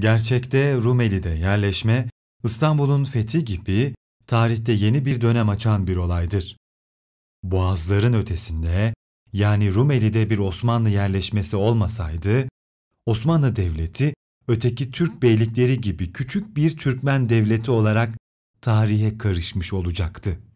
Gerçekte Rumeli'de yerleşme, İstanbul'un fethi gibi tarihte yeni bir dönem açan bir olaydır. Boğazların ötesinde, yani Rumeli'de bir Osmanlı yerleşmesi olmasaydı, Osmanlı Devleti öteki Türk beylikleri gibi küçük bir Türkmen devleti olarak tarihe karışmış olacaktı.